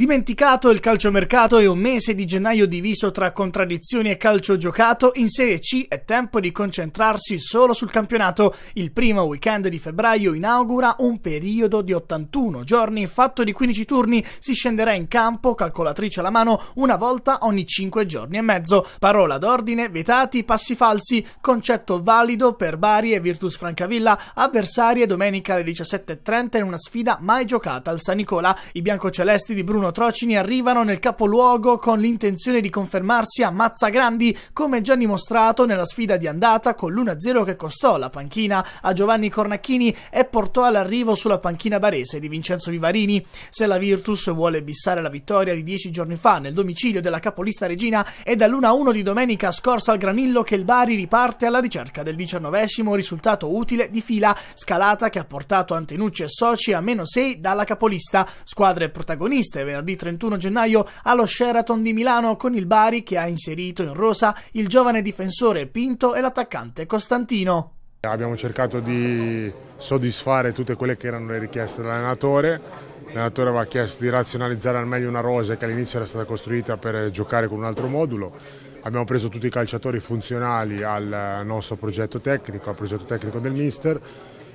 Dimenticato il calciomercato e un mese di gennaio diviso tra contraddizioni e calcio giocato, in Serie C è tempo di concentrarsi solo sul campionato. Il primo weekend di febbraio inaugura un periodo di 81 giorni, fatto di 15 turni, si scenderà in campo, calcolatrice alla mano, una volta ogni 5 giorni e mezzo. Parola d'ordine, vietati, passi falsi, concetto valido per Bari e Virtus Francavilla, avversarie domenica alle 17.30 in una sfida mai giocata al San Nicola. I biancocelesti di Bruno Trocini arrivano nel capoluogo con l'intenzione di confermarsi a Mazza Grandi, come già dimostrato nella sfida di andata con l'1-0 che costò la panchina a Giovanni Cornacchini e portò all'arrivo sulla panchina barese di Vincenzo Vivarini. Se la Virtus vuole bissare la vittoria di dieci giorni fa nel domicilio della capolista Regina, è dall'1-1 di domenica scorsa al Granillo che il Bari riparte alla ricerca del diciannovesimo risultato utile di fila, scalata che ha portato Antenucci e Soci a meno 6 dalla capolista, squadre protagoniste venerdì venerdì 31 gennaio allo Sheraton di Milano con il Bari che ha inserito in rosa il giovane difensore Pinto e l'attaccante Costantino. Abbiamo cercato di soddisfare tutte quelle che erano le richieste dell'allenatore. L'allenatore aveva chiesto di razionalizzare al meglio una rosa che all'inizio era stata costruita per giocare con un altro modulo. Abbiamo preso tutti i calciatori funzionali al nostro progetto tecnico, al progetto tecnico del mister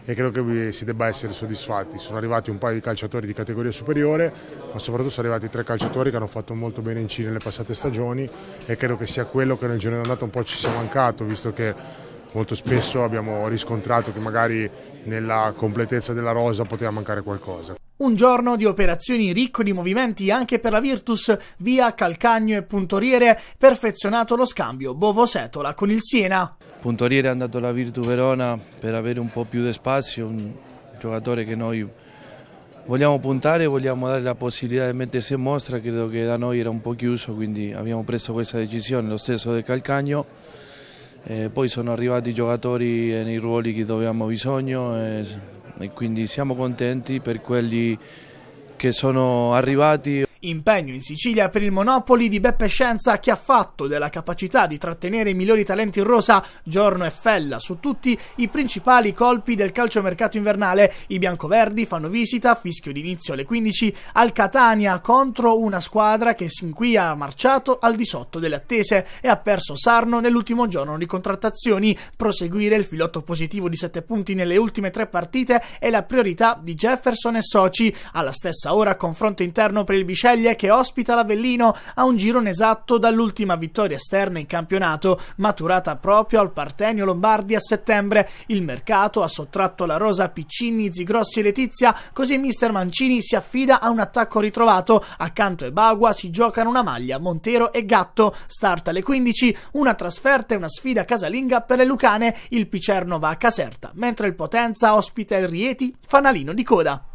e credo che si debba essere soddisfatti. Sono arrivati un paio di calciatori di categoria superiore, ma soprattutto sono arrivati tre calciatori che hanno fatto molto bene in Cile nelle passate stagioni e credo che sia quello che nel giorno d'andata un po' ci sia mancato, visto che molto spesso abbiamo riscontrato che magari nella completezza della rosa poteva mancare qualcosa. Un giorno di operazioni ricco di movimenti anche per la Virtus, via Calcagno e Puntoriere, perfezionato lo scambio Bovo-Setola con il Siena. Puntoriere è andato alla Virtu Verona per avere un po' più di spazio, un giocatore che noi vogliamo puntare, vogliamo dare la possibilità di mettersi in mostra, credo che da noi era un po' chiuso, quindi abbiamo preso questa decisione, lo stesso del Calcagno. E poi sono arrivati i giocatori nei ruoli che dovevamo bisogno e, e quindi siamo contenti per quelli che sono arrivati Impegno in Sicilia per il monopoli di Beppe Scienza che ha fatto della capacità di trattenere i migliori talenti in rosa giorno e fella su tutti i principali colpi del calciomercato invernale. I biancoverdi fanno visita, fischio d'inizio alle 15, al Catania contro una squadra che sin qui ha marciato al di sotto delle attese e ha perso Sarno nell'ultimo giorno di contrattazioni. Proseguire il filotto positivo di 7 punti nelle ultime tre partite è la priorità di Jefferson e Soci. Alla stessa ora confronto interno per il Biscelli Sceglie che ospita l'Avellino a un girone esatto dall'ultima vittoria esterna in campionato, maturata proprio al Partenio Lombardi a settembre. Il mercato ha sottratto la rosa Piccini, Zigrossi e Letizia, così mister Mancini si affida a un attacco ritrovato. Accanto e Bagua si giocano una maglia Montero e Gatto. Start alle 15, una trasferta e una sfida casalinga per le Lucane. Il Picerno va a Caserta, mentre il Potenza ospita il Rieti, fanalino di coda.